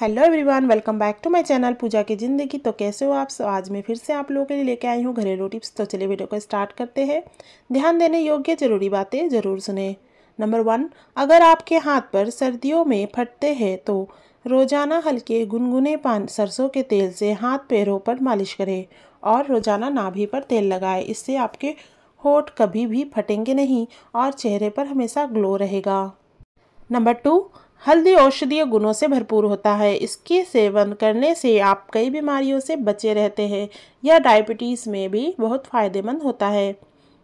hello everyone welcome back to my channel Pooja की ज़िंदगी तो कैसे हो आप सो आज मैं फिर से आप लोगों के लिए लेके आई हूँ घरेलू टिप्स तो चलिए वीडियो को स्टार्ट करते हैं ध्यान देने योग्य ज़रूरी बातें ज़रूर सुने नंबर वन अगर आपके हाथ पर सर्दियों में फटते हैं तो रोज़ाना हल्के गुनगुने पान सरसों के तेल से हाथ पैरों पर मालिश करें और रोज़ाना नाभि पर तेल लगाए इससे आपके होठ कभी भी फटेंगे नहीं और चेहरे पर हमेशा ग्लो रहेगा नंबर टू हल्दी औषधीय गुणों से भरपूर होता है इसके सेवन करने से आप कई बीमारियों से बचे रहते हैं यह डायबिटीज़ में भी बहुत फ़ायदेमंद होता है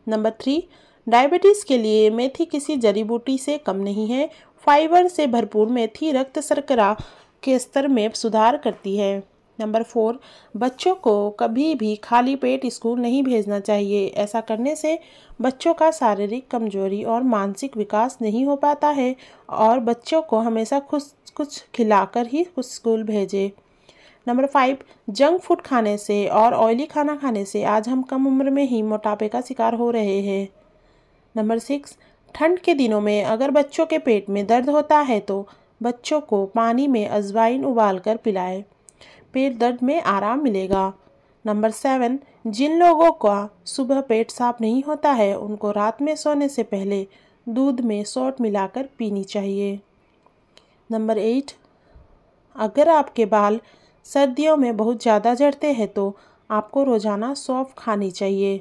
नंबर थ्री डायबिटीज़ के लिए मेथी किसी जड़ी बूटी से कम नहीं है फाइबर से भरपूर मेथी रक्त शर्करा के स्तर में सुधार करती है नंबर फोर बच्चों को कभी भी खाली पेट स्कूल नहीं भेजना चाहिए ऐसा करने से बच्चों का शारीरिक कमजोरी और मानसिक विकास नहीं हो पाता है और बच्चों को हमेशा खुश कुछ खिलाकर ही कुछ स्कूल भेजें नंबर फाइव जंक फूड खाने से और ऑयली खाना खाने से आज हम कम उम्र में ही मोटापे का शिकार हो रहे हैं नंबर सिक्स ठंड के दिनों में अगर बच्चों के पेट में दर्द होता है तो बच्चों को पानी में अजवाइन उबाल कर पिलाएं पेट दर्द में आराम मिलेगा नंबर सेवन जिन लोगों का सुबह पेट साफ नहीं होता है उनको रात में सोने से पहले दूध में सोट मिलाकर पीनी चाहिए नंबर एट अगर आपके बाल सर्दियों में बहुत ज़्यादा झड़ते हैं तो आपको रोज़ाना सौफ खानी चाहिए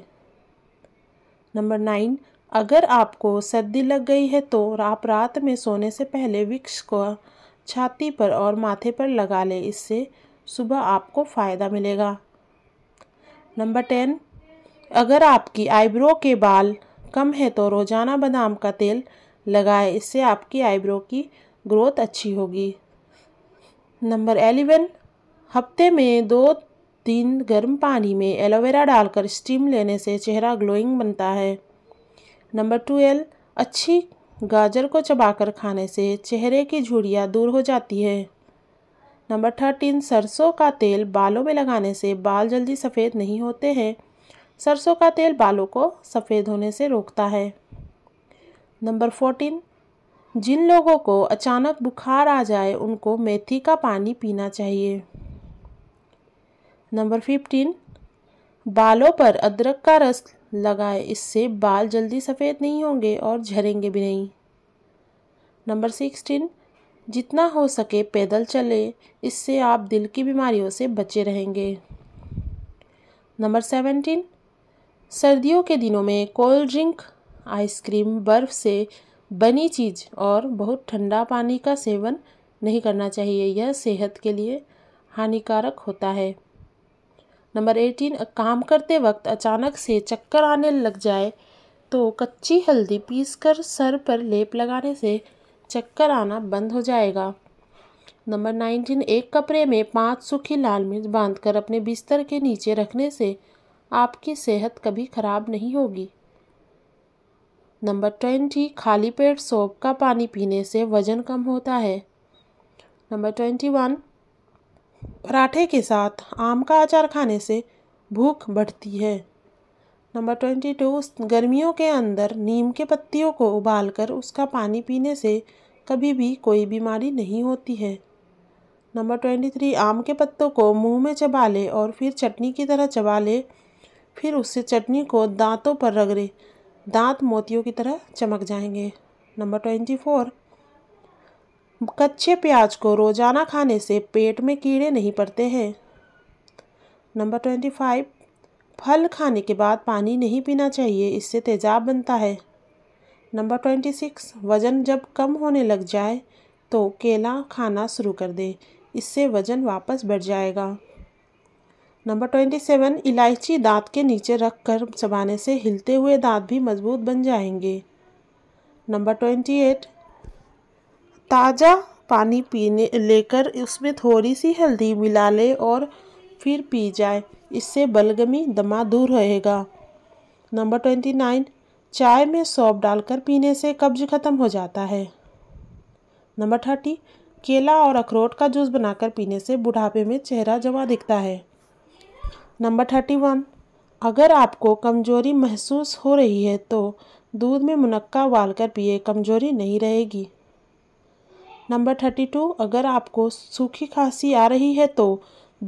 नंबर नाइन अगर आपको सर्दी लग गई है तो आप रात में सोने से पहले विक्स को छाती पर और माथे पर लगा लें इससे सुबह आपको फ़ायदा मिलेगा नंबर टेन अगर आपकी आईब्रो के बाल कम है तो रोज़ाना बादाम का तेल लगाएं इससे आपकी आईब्रो की ग्रोथ अच्छी होगी नंबर एलेवन हफ्ते में दो दिन गर्म पानी में एलोवेरा डालकर स्टीम लेने से चेहरा ग्लोइंग बनता है नंबर ट्वेल्व अच्छी गाजर को चबाकर खाने से चेहरे की झुड़ियाँ दूर हो जाती है नंबर थर्टीन सरसों का तेल बालों में लगाने से बाल जल्दी सफ़ेद नहीं होते हैं सरसों का तेल बालों को सफ़ेद होने से रोकता है नंबर फोर्टीन जिन लोगों को अचानक बुखार आ जाए उनको मेथी का पानी पीना चाहिए नंबर फिफ्टीन बालों पर अदरक का रस लगाए इससे बाल जल्दी सफ़ेद नहीं होंगे और झरेंगे भी नहीं नंबर सिक्सटीन जितना हो सके पैदल चलें इससे आप दिल की बीमारियों से बचे रहेंगे नंबर सेवेंटीन सर्दियों के दिनों में कोल्ड ड्रिंक आइसक्रीम बर्फ़ से बनी चीज़ और बहुत ठंडा पानी का सेवन नहीं करना चाहिए यह सेहत के लिए हानिकारक होता है नंबर एटीन काम करते वक्त अचानक से चक्कर आने लग जाए तो कच्ची हल्दी पीसकर सर पर लेप लगाने से चक्कर आना बंद हो जाएगा नंबर नाइनटीन एक कपड़े में पाँच सूखी लाल मिर्च बांधकर अपने बिस्तर के नीचे रखने से आपकी सेहत कभी खराब नहीं होगी नंबर ट्वेंटी खाली पेट सोप का पानी पीने से वज़न कम होता है नंबर ट्वेंटी वन पराठे के साथ आम का अचार खाने से भूख बढ़ती है नंबर ट्वेंटी टू गर्मियों के अंदर नीम के पत्तियों को उबालकर उसका पानी पीने से कभी भी कोई बीमारी नहीं होती है नंबर ट्वेंटी थ्री आम के पत्तों को मुंह में चबा ले और फिर चटनी की तरह चबा ले फिर उससे चटनी को दांतों पर रगड़े दांत मोतियों की तरह चमक जाएंगे नंबर ट्वेंटी फोर कच्चे प्याज को रोज़ाना खाने से पेट में कीड़े नहीं पड़ते हैं नंबर ट्वेंटी फाइव फल खाने के बाद पानी नहीं पीना चाहिए इससे तेज़ाब बनता है नंबर ट्वेंटी सिक्स वज़न जब कम होने लग जाए तो केला खाना शुरू कर दें इससे वज़न वापस बढ़ जाएगा नंबर ट्वेंटी सेवन इलायची दांत के नीचे रख कर चबाने से हिलते हुए दांत भी मजबूत बन जाएंगे नंबर ट्वेंटी एट ताज़ा पानी पीने लेकर उसमें थोड़ी सी हल्दी मिला लें और फिर पी जाए इससे बलगमी दमा दूर रहेगा नंबर ट्वेंटी नाइन चाय में सौप डालकर पीने से कब्ज ख़त्म हो जाता है नंबर थर्टी केला और अखरोट का जूस बनाकर पीने से बुढ़ापे में चेहरा जमा दिखता है नंबर थर्टी वन अगर आपको कमजोरी महसूस हो रही है तो दूध में मुनक्का उबालकर पिए कमजोरी नहीं रहेगी नंबर थर्टी टू अगर आपको सूखी खांसी आ रही है तो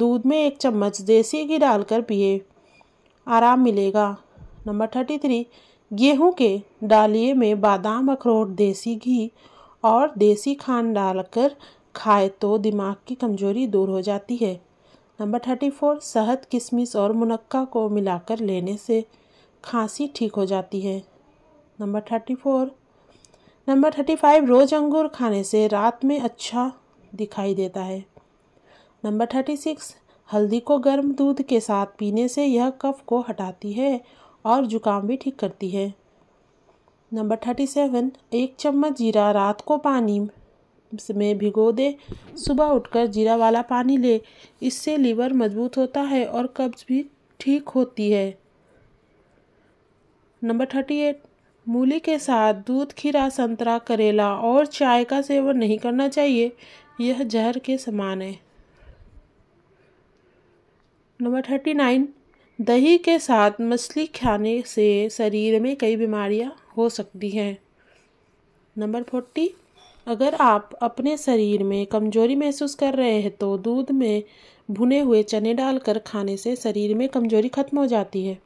दूध में एक चम्मच देसी घी डालकर पिए आराम मिलेगा नंबर थर्टी थ्री गेहूँ के डालिए में बादाम अखरोट देसी घी और देसी खान डालकर खाए तो दिमाग की कमजोरी दूर हो जाती है नंबर थर्टी फोर शहद किशमिश और मुनक्का को मिलाकर लेने से खांसी ठीक हो जाती है number thirty four number thirty five रोज़ अंगूर खाने से रात में अच्छा दिखाई देता है नंबर थर्टी सिक्स हल्दी को गर्म दूध के साथ पीने से यह कफ को हटाती है और जुकाम भी ठीक करती है नंबर थर्टी सेवन एक चम्मच जीरा रात को पानी में भिगो दे सुबह उठकर जीरा वाला पानी ले इससे लीवर मजबूत होता है और कब्ज भी ठीक होती है नंबर थर्टी एट मूली के साथ दूध खीरा संतरा करेला और चाय का सेवन नहीं करना चाहिए यह जहर के समान है नंबर थर्टी नाइन दही के साथ मछली खाने से शरीर में कई बीमारियां हो सकती हैं नंबर फोर्टी अगर आप अपने शरीर में कमजोरी महसूस कर रहे हैं तो दूध में भुने हुए चने डालकर खाने से शरीर में कमजोरी खत्म हो जाती है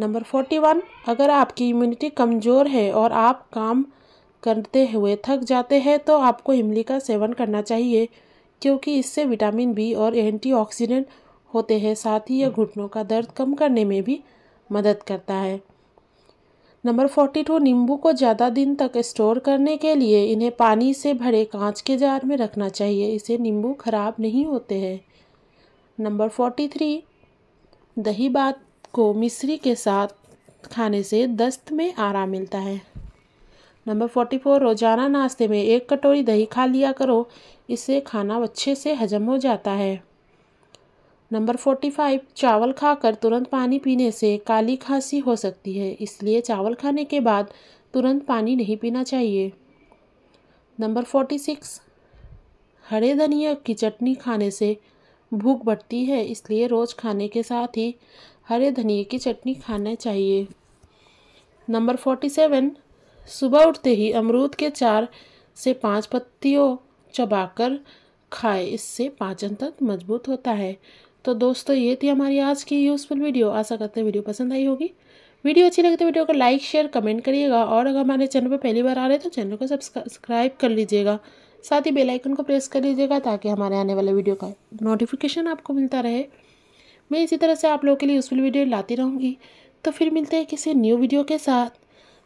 नंबर फोर्टी वन अगर आपकी इम्यूनिटी कमज़ोर है और आप काम करते हुए थक जाते हैं तो आपको इमली का सेवन करना चाहिए क्योंकि इससे विटामिन बी और एंटीऑक्सीडेंट होते हैं साथ ही यह घुटनों का दर्द कम करने में भी मदद करता है नंबर फोर्टी टू नींबू को ज़्यादा दिन तक स्टोर करने के लिए इन्हें पानी से भरे कांच के जार में रखना चाहिए इसे नींबू खराब नहीं होते हैं नंबर फोर्टी थ्री दही बात को मिश्री के साथ खाने से दस्त में आराम मिलता है नंबर फोर्टी फोर रोज़ाना नाश्ते में एक कटोरी दही खा लिया करो इससे खाना अच्छे से हजम हो जाता है नंबर फोर्टी फाइव चावल खाकर तुरंत पानी पीने से काली खांसी हो सकती है इसलिए चावल खाने के बाद तुरंत पानी नहीं पीना चाहिए नंबर फोर्टी सिक्स हरे धनिया की चटनी खाने से भूख बढ़ती है इसलिए रोज़ खाने के साथ ही हरे धनिया की चटनी खाना चाहिए नंबर फोर्टी सेवन सुबह उठते ही अमरूद के चार से पांच पत्तियों चबाकर खाए इससे पाचन तंत्र मजबूत होता है तो दोस्तों ये थी हमारी आज की यूज़फुल वीडियो आशा करते हैं वीडियो पसंद आई होगी वीडियो अच्छी लगे तो वीडियो को लाइक शेयर कमेंट करिएगा और अगर हमारे चैनल पर पहली बार आ रहे हैं तो चैनल को सब्सक्राइब कर लीजिएगा साथ ही बेल आइकन को प्रेस कर लीजिएगा ताकि हमारे आने वाले वीडियो का नोटिफिकेशन आपको मिलता रहे मैं इसी तरह से आप लोगों के लिए यूज़फुल वीडियो लाती रहूँगी तो फिर मिलते हैं किसी न्यू वीडियो के साथ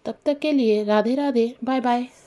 तब तक के लिए राधे राधे बाय बाय